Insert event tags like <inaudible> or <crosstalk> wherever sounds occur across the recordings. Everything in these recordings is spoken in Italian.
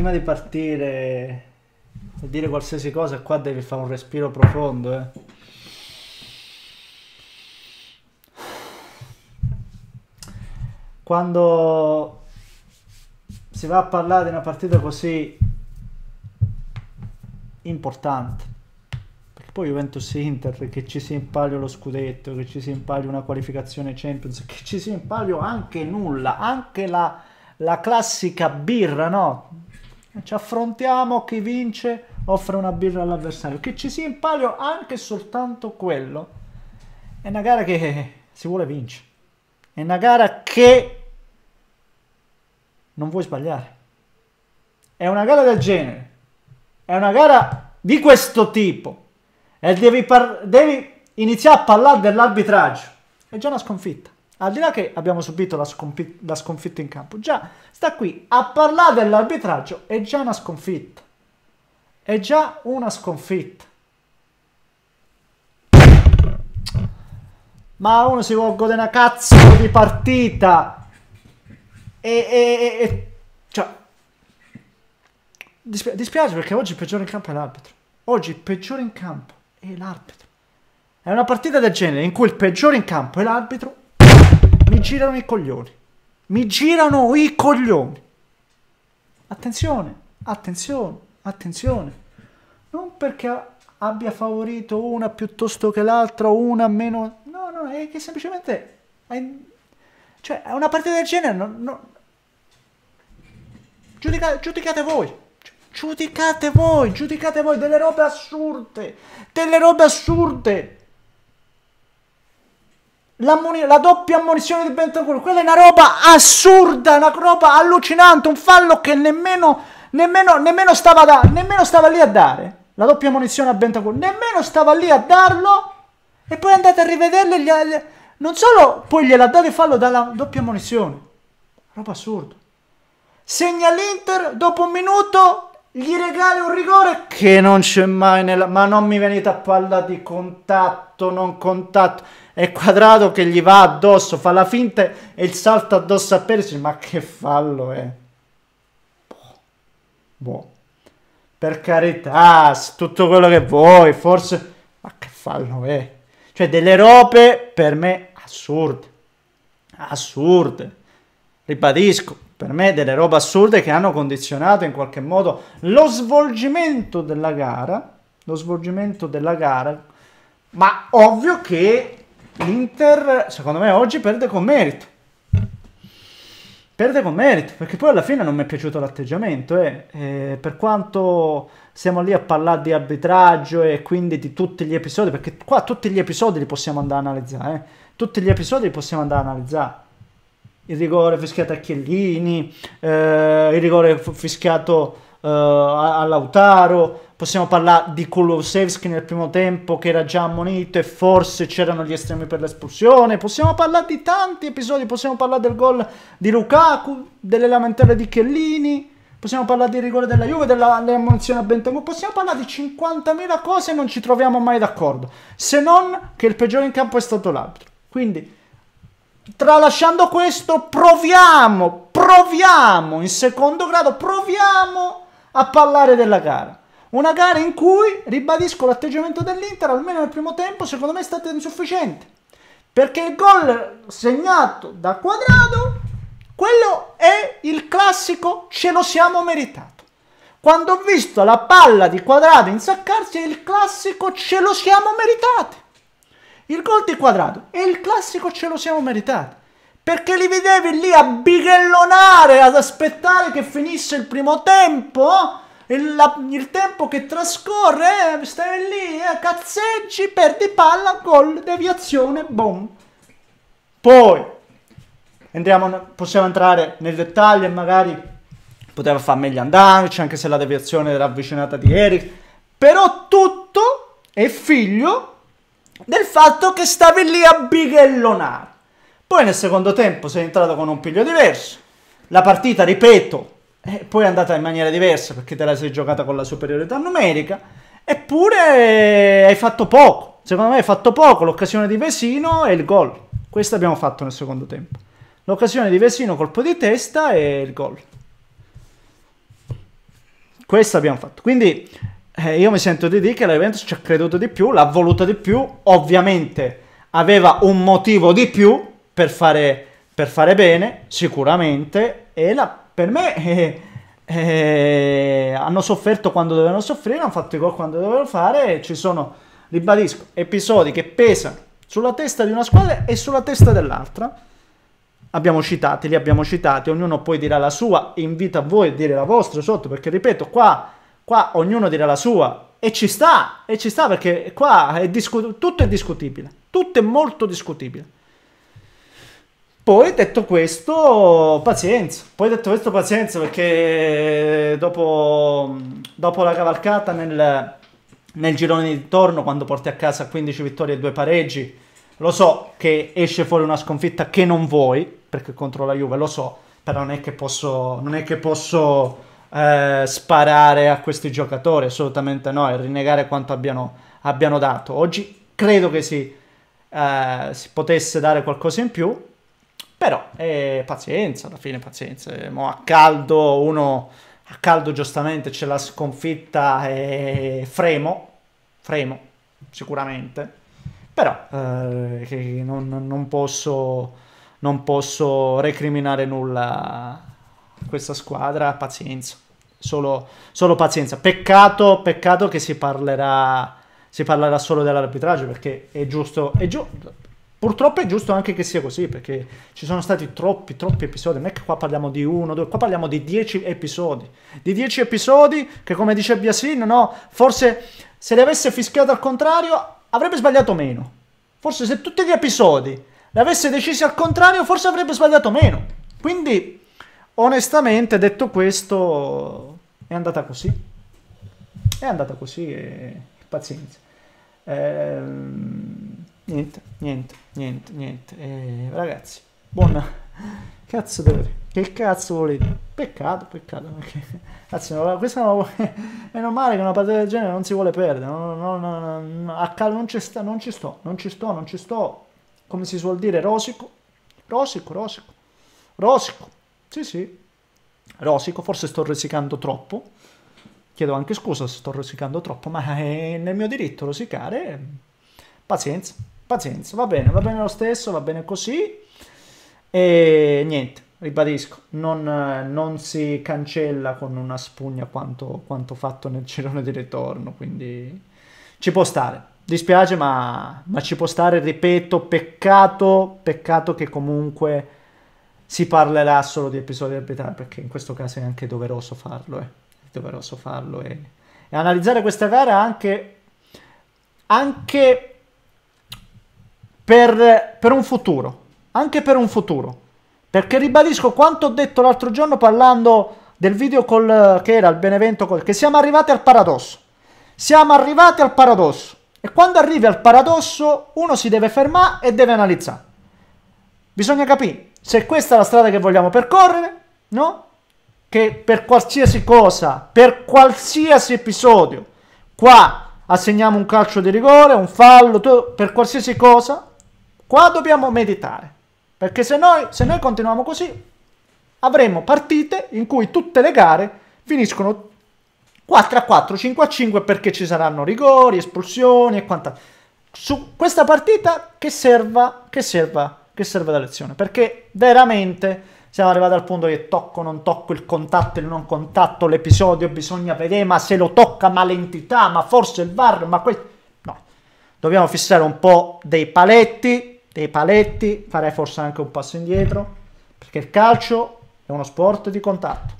prima di partire e dire qualsiasi cosa, qua devi fare un respiro profondo, eh. Quando si va a parlare di una partita così importante, perché poi Juventus-Inter, che ci si impaglio lo scudetto, che ci si impaglio una qualificazione Champions, che ci si impaglio anche nulla, anche la, la classica birra, no? Ci affrontiamo, chi vince offre una birra all'avversario. Che ci sia in palio anche soltanto quello. È una gara che si vuole vincere. È una gara che non vuoi sbagliare. È una gara del genere. È una gara di questo tipo. E devi, devi iniziare a parlare dell'arbitraggio. È già una sconfitta. Al di là che abbiamo subito la, la sconfitta in campo, già sta qui a parlare dell'arbitraggio è già una sconfitta. È già una sconfitta. Ma uno si vuole godere una cazzo di partita. E, e, e cioè, dispi dispiace perché oggi il peggiore in campo è l'arbitro. Oggi il peggiore in campo è l'arbitro. È una partita del genere in cui il peggiore in campo è l'arbitro mi girano i coglioni. Mi girano i coglioni. Attenzione, attenzione, attenzione. Non perché abbia favorito una piuttosto che l'altra, una meno... No, no, è che semplicemente... È... Cioè, è una partita del genere... non... no... Giudica... giudicate voi. Giudicate voi, giudicate voi delle robe assurde. Delle robe assurde la doppia ammonizione di Bentancur, quella è una roba assurda, una roba allucinante, un fallo che nemmeno, nemmeno, nemmeno, stava, da, nemmeno stava, lì a dare. La doppia ammonizione a Bentancur, nemmeno stava lì a darlo. E poi andate a rivederle, gli, gli, non solo poi gliel'ha dato il fallo dalla doppia ammonizione, roba assurda. Segna l'Inter, dopo un minuto gli regala un rigore che non c'è mai nella... ma non mi venite a parlare di contatto, non contatto. È quadrato che gli va addosso, fa la finta e il salto addosso a Perisic, ma che fallo è? Boh. boh. Per carità, ah, tutto quello che vuoi, forse... Ma che fallo è? Cioè, delle robe per me assurde. Assurde. Ribadisco, per me delle robe assurde che hanno condizionato in qualche modo lo svolgimento della gara, lo svolgimento della gara, ma ovvio che l'Inter, secondo me, oggi perde con merito. Perde con merito, perché poi alla fine non mi è piaciuto l'atteggiamento. Eh. Eh, per quanto siamo lì a parlare di arbitraggio e quindi di tutti gli episodi, perché qua tutti gli episodi li possiamo andare a analizzare. Eh. Tutti gli episodi li possiamo andare a analizzare il rigore fischiato a Chiellini, eh, il rigore fischiato eh, a, Lautaro, possiamo parlare di Kulosevski nel primo tempo che era già ammonito e forse c'erano gli estremi per l'espulsione, possiamo parlare di tanti episodi, possiamo parlare del gol di Lukaku, delle lamentele di Chiellini, possiamo parlare del rigore della Juve, della, dell'ammunizione a Bentancur, possiamo parlare di 50.000 cose e non ci troviamo mai d'accordo, se non che il peggiore in campo è stato l'arbitro. Quindi tralasciando questo, proviamo, proviamo in secondo grado, proviamo a parlare della gara. Una gara in cui, ribadisco l'atteggiamento dell'Inter, almeno nel primo tempo, secondo me è stato insufficiente. Perché il gol segnato da quadrado, quello è il classico ce lo siamo meritato. Quando ho visto la palla di quadrado insaccarsi, è il classico ce lo siamo meritato. Il gol di quadrato e il classico ce lo siamo meritati. Perché li vedevi lì a bighellonare, ad aspettare che finisse il primo tempo. Eh? Il, la, il tempo che trascorre, eh, stai lì, eh, cazzeggi, perdi palla, gol, deviazione, boom. Poi, andiamo, possiamo entrare nel dettaglio e magari poteva far meglio Andanovic, anche se la deviazione era avvicinata di Eric. Però tutto è figlio del fatto che stavi lì a bighellonare. Poi nel secondo tempo sei entrato con un piglio diverso. La partita, ripeto, è poi andata in maniera diversa perché te la sei giocata con la superiorità numerica, eppure hai fatto poco. Secondo me hai fatto poco, l'occasione di Vesino e il gol. Questo abbiamo fatto nel secondo tempo. L'occasione di Vesino, colpo di testa e il gol. Questo abbiamo fatto. Quindi eh, io mi sento di dire che la Juventus ci ha creduto di più, l'ha voluta di più, ovviamente aveva un motivo di più per fare, per fare bene, sicuramente, e la, per me eh, eh, hanno sofferto quando dovevano soffrire, hanno fatto i gol quando dovevano fare, ci sono, ribadisco, episodi che pesano sulla testa di una squadra e sulla testa dell'altra. Abbiamo citati, li abbiamo citati, ognuno poi dirà la sua, invito a voi a dire la vostra sotto, perché ripeto, qua qua ognuno dirà la sua e ci sta, e ci sta perché qua è discut- tutto è discutibile, tutto è molto discutibile. Poi detto questo, pazienza. Poi detto questo, pazienza perché eh, dopo, dopo la cavalcata nel, nel girone di ritorno, quando porti a casa 15 vittorie e 2 pareggi, lo so che esce fuori una sconfitta che non vuoi, perché contro la Juve lo so, però non è che posso, non è che posso eh, sparare a questi giocatori, assolutamente no, e rinnegare quanto abbiano, abbiano dato. Oggi credo che si, eh, si, potesse dare qualcosa in più, però eh, pazienza, alla fine pazienza. Eh, mo a caldo uno, a caldo giustamente c'è la sconfitta e eh, fremo, fremo sicuramente, però non, non, posso, non posso recriminare nulla questa squadra, pazienza. Solo, solo pazienza. Peccato, peccato che si parlerà, si parlerà solo dell'arbitraggio perché è giusto, è giusto. Purtroppo è giusto anche che sia così, perché ci sono stati troppi, troppi episodi. Non è che qua parliamo di uno, due, qua parliamo di dieci episodi. Di dieci episodi che, come dice Biasin, no, forse se li avesse fischiato al contrario avrebbe sbagliato meno. Forse se tutti gli episodi li avesse decisi al contrario, forse avrebbe sbagliato meno. Quindi onestamente, detto questo, è andata così. È andata così e pazienza. Ehm, niente, niente, niente, niente. Eh, ragazzi, buona cazzo deve che cazzo volete? Peccato, peccato. Perché... Anzi, <laughs> no, questa non... <laughs> meno male che una partita del genere non si vuole perdere. No, no, no, no a cal- non, ci sta, non ci sto, non ci sto, non ci sto. Come si suol dire, rosico. Rosico, rosico. Rosico. Sì, sì. Rosico, forse sto rosicando troppo. Chiedo anche scusa se sto rosicando troppo, ma è eh, nel mio diritto rosicare. Eh, pazienza, pazienza. Va bene, va bene lo stesso, va bene così. E niente, ribadisco, non, non si cancella con una spugna quanto, quanto fatto nel girone di ritorno, quindi ci può stare. Dispiace, ma, ma ci può stare, ripeto, peccato, peccato che comunque si parlerà solo di episodi arbitrali, perché in questo caso è anche doveroso farlo, eh. doveroso farlo e, eh. e, analizzare questa gara anche, anche per, per un futuro, anche per un futuro, perché ribadisco quanto ho detto l'altro giorno parlando del video col, che era il Benevento, col, che siamo arrivati al paradosso, siamo arrivati al paradosso e quando arrivi al paradosso uno si deve fermare e deve analizzare. Bisogna capire se questa è la strada che vogliamo percorrere, no? Che per qualsiasi cosa, per qualsiasi episodio, qua assegniamo un calcio di rigore, un fallo, per qualsiasi cosa, qua dobbiamo meditare. Perché se noi, se noi continuiamo così, avremo partite in cui tutte le gare finiscono 4 a 4, 5 a 5 perché ci saranno rigori, espulsioni e quant'altro. Su questa partita che serva, che serva che serve da lezione, perché veramente siamo arrivati al punto che tocco, non tocco il contatto, il non contatto, l'episodio, bisogna vedere, ma se lo tocca, ma l'entità, ma forse il VAR, ma questo... No, dobbiamo fissare un po' dei paletti, dei paletti, farei forse anche un passo indietro, perché il calcio è uno sport di contatto.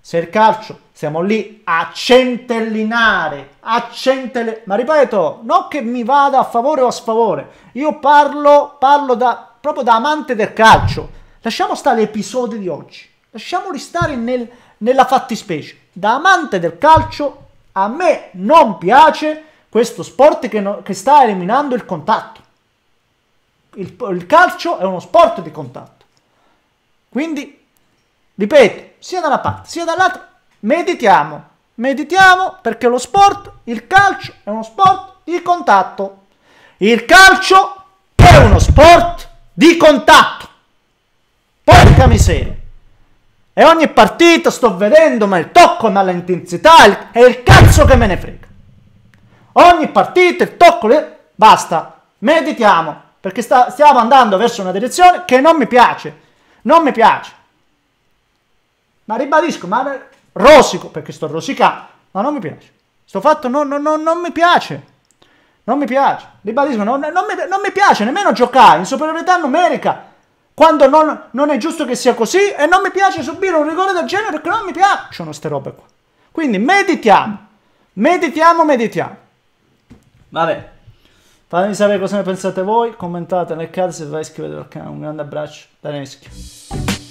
Se il calcio siamo lì a centellinare, a centellinare, ma ripeto, non che mi vada a favore o a sfavore, io parlo, parlo da proprio da amante del calcio, lasciamo stare l'episodio di oggi, lasciamoli stare nel, nella fattispecie. Da amante del calcio, a me non piace questo sport che, no, che sta eliminando il contatto. Il, il calcio è uno sport di contatto. Quindi, ripeto, sia da una parte sia dall'altra, meditiamo. Meditiamo perché lo sport, il calcio, è uno sport di contatto. Il calcio è uno sport di contatto di contatto. Porca miseria. E ogni partita sto vedendo, ma il tocco, ma l'intensità, è il cazzo che me ne frega. Ogni partita, il tocco, le... basta, meditiamo, perché sta, stiamo andando verso una direzione che non mi piace, non mi piace. Ma ribadisco, ma rosico, perché sto rosicando, ma non mi piace. Sto fatto non, non, non, non mi piace. Non mi piace, ribadisco, non, non, mi, non mi piace nemmeno giocare in superiorità numerica quando non, non, è giusto che sia così e non mi piace subire un rigore del genere perché non mi piacciono queste robe qua. Quindi meditiamo, meditiamo, meditiamo. Vabbè, fatemi sapere cosa ne pensate voi, commentate nel caso se vai iscrivetevi al canale. Un grande abbraccio da Neschio.